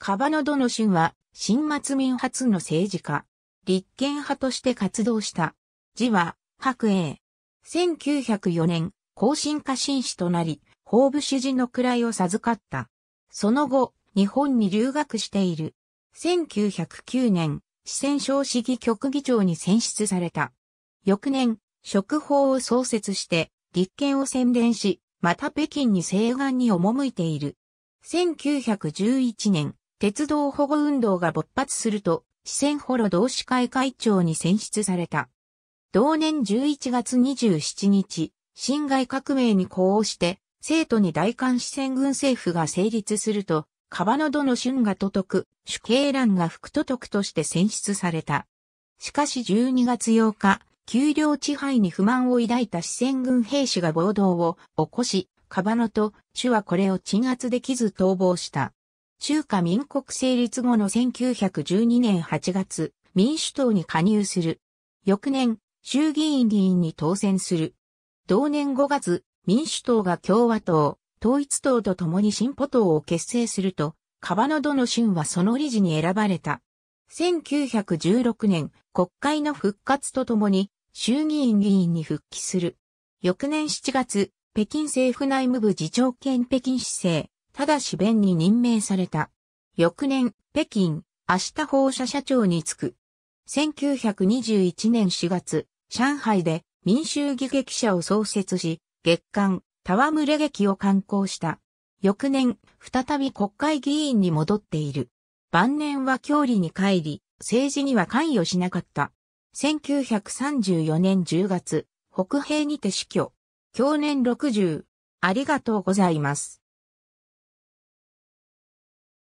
カバノドのンは、新末民初の政治家、立憲派として活動した。字は、白英。1904年、後進家臣士となり、法部主事の位を授かった。その後、日本に留学している。1909年、四川省市議局議長に選出された。翌年、職法を創設して、立憲を宣伝し、また北京に西岸に赴いている。1911年、鉄道保護運動が勃発すると、四川保路同志会会長に選出された。同年11月27日、辛亥革命に呼応して、生徒に大韓四川軍政府が成立すると、川野殿春が届く、主慶欄が副都督として選出された。しかし12月8日、給料地配に不満を抱いた四川軍兵士が暴動を起こし、カバノと主はこれを鎮圧できず逃亡した。中華民国成立後の1912年8月、民主党に加入する。翌年、衆議院議員に当選する。同年5月、民主党が共和党、統一党と共に進歩党を結成すると、川野の春はその理事に選ばれた。1916年、国会の復活とともに、衆議院議員に復帰する。翌年7月、北京政府内務部次長兼北京市政、ただし弁に任命された。翌年、北京、明日放射社長に就く。1921年4月、上海で民衆儀劇者を創設し、月刊、戯れ劇を刊行した。翌年、再び国会議員に戻っている。晩年は郷里に帰り、政治には関与しなかった。1934年10月、北平にて死去。去年60。ありがとうございます。